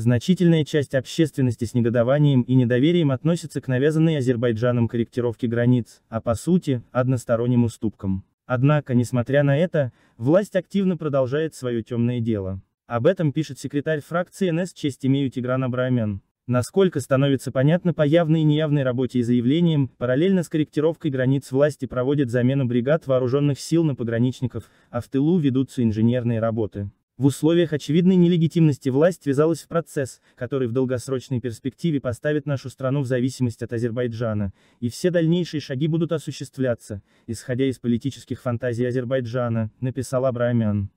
Значительная часть общественности с негодованием и недоверием относится к навязанной Азербайджаном корректировке границ, а по сути, односторонним уступкам. Однако, несмотря на это, власть активно продолжает свое темное дело. Об этом пишет секретарь фракции НС «Честь имею Тигран Абрамян». Насколько становится понятно по явной и неявной работе и заявлениям, параллельно с корректировкой границ власти проводят замену бригад вооруженных сил на пограничников, а в тылу ведутся инженерные работы. В условиях очевидной нелегитимности власть ввязалась в процесс, который в долгосрочной перспективе поставит нашу страну в зависимость от Азербайджана, и все дальнейшие шаги будут осуществляться, исходя из политических фантазий Азербайджана, написал Абрамян.